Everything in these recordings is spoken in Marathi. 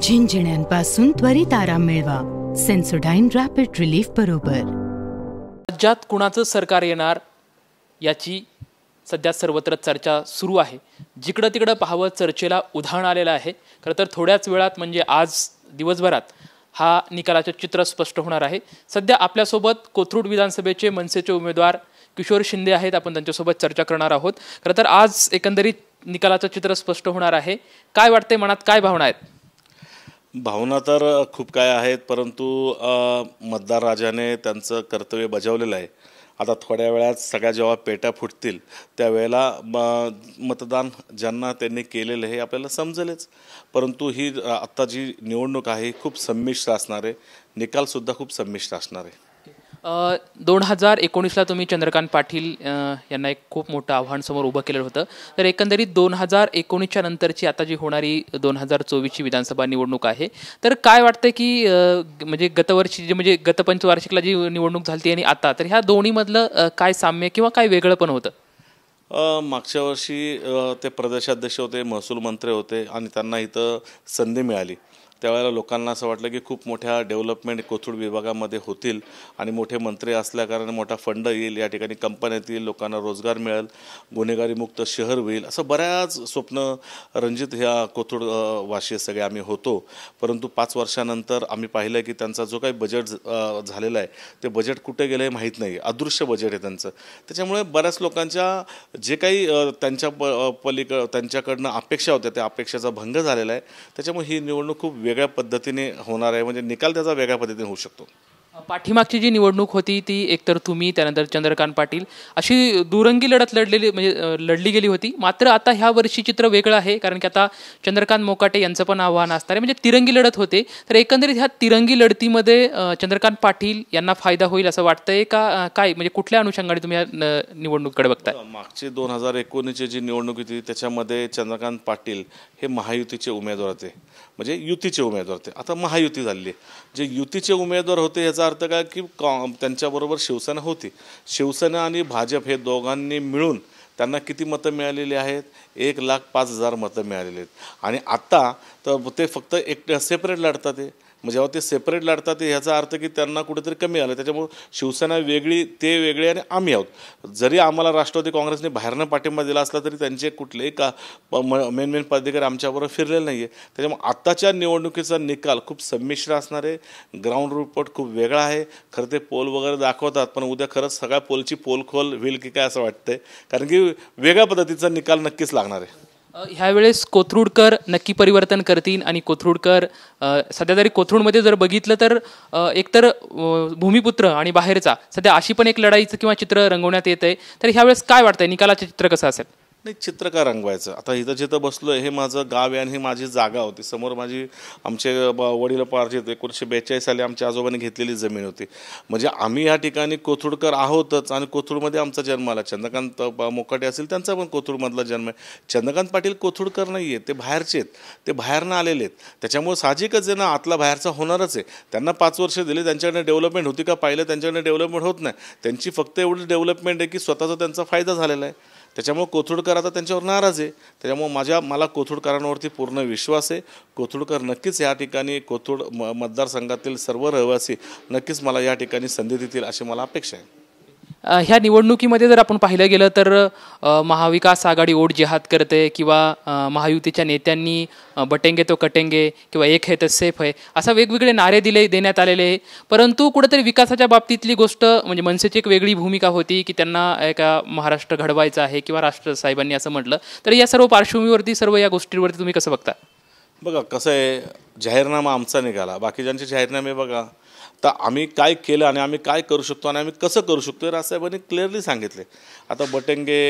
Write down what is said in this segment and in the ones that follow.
झिंझण्यापासून त्वरित आराम मिळवा सेन्सोडाईन रॅपिड रिलीफ बरोबर राज्यात कुणाचं सरकार येणार याची सध्या सर्वत्र चर्चा सुरू आहे जिकडं तिकडं पाहावं चर्चेला उधाण आलेलं आहे खरं तर थोड्याच वेळात म्हणजे आज दिवसभरात हा निकालाचं चित्र स्पष्ट होणार आहे सध्या आपल्यासोबत कोथरूड विधानसभेचे मनसेचे उमेदवार किशोर शिंदे आहेत आपण त्यांच्यासोबत चर्चा करणार आहोत खरं तर आज एकंदरीत निकालाचं चित्र स्पष्ट होणार आहे काय वाटते मनात काय भावना आहेत भावना तर खूप काय आहेत परंतु मतदार राजाने त्यांचं कर्तव्य बजावलेलं आहे आता थोड्या वेळात सगळ्या जेव्हा पेट्या फुटतील त्यावेळेला म मतदान ज्यांना त्यांनी केलेलं हे आपल्याला समजेलच परंतु ही आत्ता जी निवडणूक आहे खूप संमिश्र असणार आहे निकालसुद्धा खूप संमिश्र असणार आहे दोन हजार एकोणीसला तुम्ही चंद्रकांत पाटील यांना एक खूप मोठं आव्हान समोर उभं केलेलं होतं तर एकंदरीत दोन हजार एकोणीसच्या नंतरची आता जी होणारी दोन हजार चोवीसची विधानसभा निवडणूक आहे तर काय वाटतं की म्हणजे गतवर्षी जी म्हणजे गतपंचवार्षिकला जी निवडणूक झाली आणि आता तर ह्या दोन्हीमधलं काय साम्य किंवा काय वेगळं पण होतं मागच्या वर्षी ते प्रदेशाध्यक्ष होते महसूल मंत्री होते आणि त्यांना इथं संधी मिळाली त्यावेळेला लोकांना असं वाटलं की खूप मोठ्या डेव्हलपमेंट कोथरूड विभागामध्ये होतील आणि मोठे मंत्री असल्याकारणाने मोठा फंड येईल या ठिकाणी कंपन्या येतील लोकांना रोजगार मिळेल गुन्हेगारीमुक्त शहर होईल असं बऱ्याच स्वप्न रंजित ह्या कोथरूड वाशी सगळे आम्ही होतो परंतु पाच वर्षानंतर आम्ही पाहिलं की त्यांचा जो काही बजेट झालेला आहे ते बजेट कुठे गेलं हे माहीत नाही अदृश्य बजेट आहे त्यांचं त्याच्यामुळे बऱ्याच लोकांच्या जे काही त्यांच्या प पलीकड त्यांच्याकडनं अपेक्षा होत्या त्या अपेक्षेचा भंग झालेला आहे त्याच्यामुळे ही निवडणूक खूप वेग वेगळ्या पद्धतीने होणार आहे म्हणजे निकाल त्याचा वेगळ्या पद्धतीने होऊ शकतो पाठीमागची जी निवडणूक होती ती एकतर तुम्ही त्यानंतर चंद्रकांत पाटील अशी दुरंगी लढत लढलेली म्हणजे लढली गेली होती मात्र आता ह्या वर्षी चित्र वेगळं आहे कारण की आता चंद्रकांत मोकाटे यांचं पण आव्हान असणार आहे म्हणजे तिरंगी लढत होते तर एकंदरीत ह्या तिरंगी लढतीमध्ये चंद्रकांत पाटील यांना फायदा होईल असं वाटतंय का काय म्हणजे कुठल्या अनुषंगाने तुम्ही या निवडणुकीकडे बघताय मागची दोन हजार एकोणीसची जी निवडणूक होती त्याच्यामध्ये चंद्रकांत पाटील हे महायुतीचे उमेदवार होते म्हणजे युतीचे उमेदवार होते आता महायुती झाली जे युतीचे उमेदवार होते याचा याचा अर्थ काय की कॉ त्यांच्याबरोबर शिवसेना होती शिवसेना आणि भाजप हे दोघांनी मिळून त्यांना किती मतं मिळालेली आहेत एक लाख पाच हजार मतं मिळालेली आहेत आणि आता तर ते फक्त एक सेपरेट लढतात ते मग जेव्हा ते सेपरेट लढतात ह्याचा अर्थ की त्यांना कुठेतरी कमी आलं त्याच्यामुळं शिवसेना वेगळी ते वेगळे आणि आम्ही आहोत जरी आम्हाला राष्ट्रवादी काँग्रेसने बाहेरनं पाठिंबा दिला असला तरी त्यांचे कुठलेही का मेन मेन पदाधिकारी आमच्याबरोबर फिरलेले नाही आहे त्याच्यामुळे आत्ताच्या निवडणुकीचा निकाल खूप संमिश्र असणार आहे ग्राउंड रिपोर्ट खूप वेगळा आहे खरं ते पोल वगैरे दाखवतात पण उद्या खरंच सगळ्या पोलची पोलखोल होईल की काय असं वाटतंय कारण की वेगळ्या पद्धतीचा निकाल नक्कीच लागणार आहे ह्यावेळेस कोथरूडकर नक्की परिवर्तन करतील आणि कोथरूडकर सध्या तरी कोथरूडमध्ये जर बघितलं तर एकतर भूमिपुत्र आणि बाहेरचा सध्या अशी पण एक लढाईचं किंवा चित्र रंगवण्यात येत आहे तर ह्यावेळेस काय वाटतंय निकालाचं चित्र कसं असेल नाही चित्रकार रंगवायचं आता इथं जिथं बसलो आहे हे माझं गाव आहे आणि ही माझी जागा होती समोर माझी आमचे वडील होते एकोणीसशे बेचाळीस साली आमच्या आजोबाने घेतलेली जमीन होती म्हणजे आम्ही या ठिकाणी कोथरूडकर आहोतच आणि कोथरूडमध्ये आमचा जन्म आला चंद्रकांत मोकाटे असेल त्यांचा पण कोथरूडमधला जन्म आहे चंद्रकांत पाटील कोथरूडकर नाही आहे ते बाहेरचे आहेत ते बाहेरनं आलेले आहेत त्याच्यामुळे साहजिकच जे ना आतला बाहेरचा होणारच आहे त्यांना पाच वर्ष दिले त्यांच्याकडे डेव्हलपमेंट होती का पाहिलं त्यांच्याकडे डेव्हलपमेंट होत नाही त्यांची फक्त एवढी डेव्हलपमेंट आहे की स्वतःचा त्यांचा फायदा झालेला आहे त्याच्यामुळं कोथरूडकर आता त्यांच्यावर नाराज आहे त्याच्यामुळं माझ्या मला कोथरूडकरांवरती पूर्ण विश्वास आहे कोथरूडकर नक्कीच या ठिकाणी कोथरूड म मतदारसंघातील सर्व रहिवासी नक्कीच मला या ठिकाणी संधी देतील अशी मला अपेक्षा आहे ह्या निवडणुकीमध्ये जर आपण पाहिलं गेलं तर महाविकास आघाडी ओढ जिहाद करते किंवा महायुतीच्या नेत्यांनी बटेंगे तो कटेंगे किंवा एक आहे तर सेफ आहे असा वेगवेगळे नारे दिले देण्यात आलेले आहे परंतु कुठेतरी विकासाच्या बाबतीतली गोष्ट म्हणजे मनसेची एक वेगळी भूमिका होती की त्यांना एका महाराष्ट्र घडवायचं आहे किंवा राष्ट्र साहेबांनी असं म्हटलं तर या सर्व पार्श्वभूमीवरती सर्व या गोष्टींवरती तुम्ही कसं बघता बघा कसं आहे जाहीरनामा आमचा निघाला बाकीच्यांचे जाहीरनामे बघा तर आम्ही काय केलं आणि आम्ही काय करू शकतो आणि आम्ही कसं करू शकतो हे राजसाहेबांनी क्लिअरली सांगितले आता बटेंगे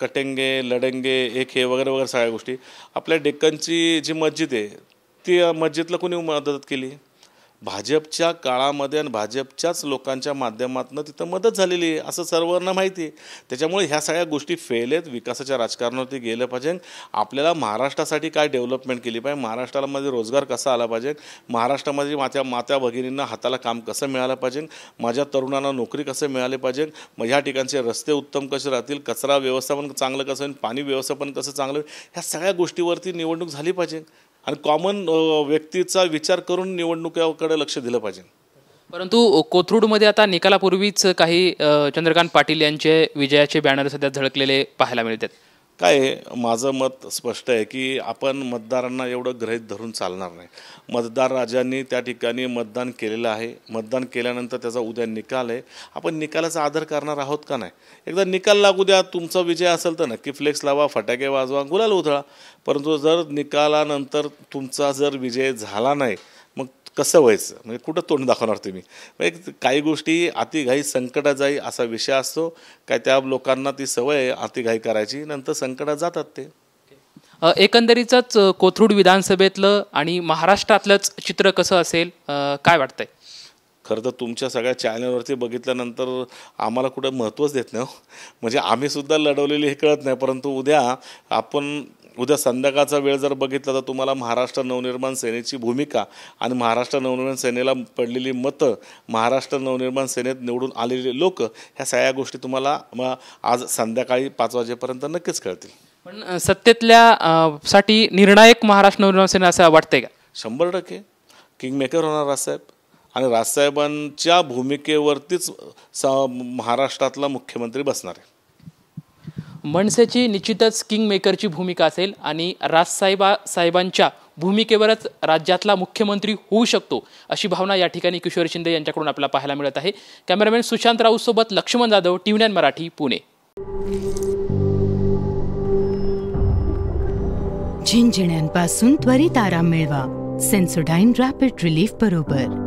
कटेंगे लडेंगे एक हे वगैरे वगैरे सगळ्या गोष्टी आपल्या डेक्कनची जी मस्जिद आहे ती मस्जिदला कोणी मदत केली भाजपच्या काळामध्ये आणि भाजपच्याच लोकांच्या माध्यमातून तिथं मदत झालेली आहे असं सर्वांना माहिती आहे त्याच्यामुळे ह्या सगळ्या गोष्टी फेल आहेत विकासाच्या राजकारणावरती गेलं पाहिजे आपल्याला महाराष्ट्रासाठी काय डेव्हलपमेंट केली पाहिजे महाराष्ट्रामध्ये रोजगार कसा आला पाहिजे महाराष्ट्रामध्ये माझ्या मात्या भगिनींना हाताला काम कसं मिळालं पाहिजे माझ्या तरुणांना नोकरी कसं मिळाले पाहिजे मग ह्या ठिकाणचे रस्ते उत्तम कसे राहतील कचरा व्यवस्थापन चांगलं कसं होईल पाणी व्यवस्थापन कसं चांगलं ह्या सगळ्या गोष्टीवरती निवडणूक झाली पाहिजे आणि कॉमन व्यक्तीचा विचार करून निवडणुकीकडे लक्ष दिलं पाहिजे परंतु कोथरूडमध्ये आता निकालापूर्वीच काही चंद्रकांत पाटील यांचे विजयाचे बॅनर सध्या झळकलेले पाहायला मिळतात काय आहे माझं मत स्पष्ट आहे की आपण मतदारांना एवढं गृहीत धरून चालणार नाही मतदार राजांनी त्या ठिकाणी मतदान केलेलं आहे मतदान केल्यानंतर त्याचा उद्या निकाल आहे आपण निकालाचा आदर करणार आहोत का नाही एकदा निकाल लागू द्या तुमचा विजय असेल तर नक्की फ्लेक्स लावा फटाके वाजवा गुलाल उधळा परंतु जर निकालानंतर तुमचा जर विजय झाला नाही कसं व्हायचं म्हणजे कुठं तोंड दाखवणार तुम्ही एक काही गोष्टी अतिघाई संकटात जाई असा विषय असतो काय त्या लोकांना ती सवय अतिघाई करायची नंतर संकटात जातात ते एकंदरीतच कोथरूड विधानसभेतलं आणि महाराष्ट्रातलंच चित्र कसं असेल काय वाटतंय खरं तर तुमच्या सगळ्या चॅनलवरती बघितल्यानंतर आम्हाला कुठं महत्त्वच देत नाही हो. म्हणजे आम्हीसुद्धा लढवलेली हे कळत नाही परंतु उद्या आपण उद्या संध्याकाळचा वेळ जर बघितला तर तुम्हाला महाराष्ट्र नवनिर्माण सेनेची भूमिका आणि महाराष्ट्र नवनिर्माण सेनेला पडलेली मतं महाराष्ट्र नवनिर्माण सेनेत निवडून आलेले लोक ह्या सगळ्या गोष्टी तुम्हाला आज संध्याकाळी पाच वाजेपर्यंत नक्कीच कळतील पण सत्तेतल्या साठी निर्णायक महाराष्ट्र नवनिर्माण सेना असं वाटतंय का शंभर टक्के किंगमेकर होणार राजसाहेब आणि राजसाहेबांच्या भूमिकेवरतीच स महाराष्ट्रातला मुख्यमंत्री बसणार आहे मनसेची निश्चितच किंग मेकरची भूमिका असेल आणि राजसाहेबा साहेबांच्या भूमिकेवरच राज्यातला मुख्यमंत्री होऊ शकतो अशी भावना या ठिकाणी किशोर शिंदे यांच्याकडून आपल्याला पाहायला मिळत आहे कॅमेरामॅन सुशांत राऊत सोबत लक्ष्मण जाधव टीव्ही मराठी पुणे झिंझिण्यांपासून त्वरित आराम मिळवा सेन्सोडाईन रॅपिड रिलीफ बरोबर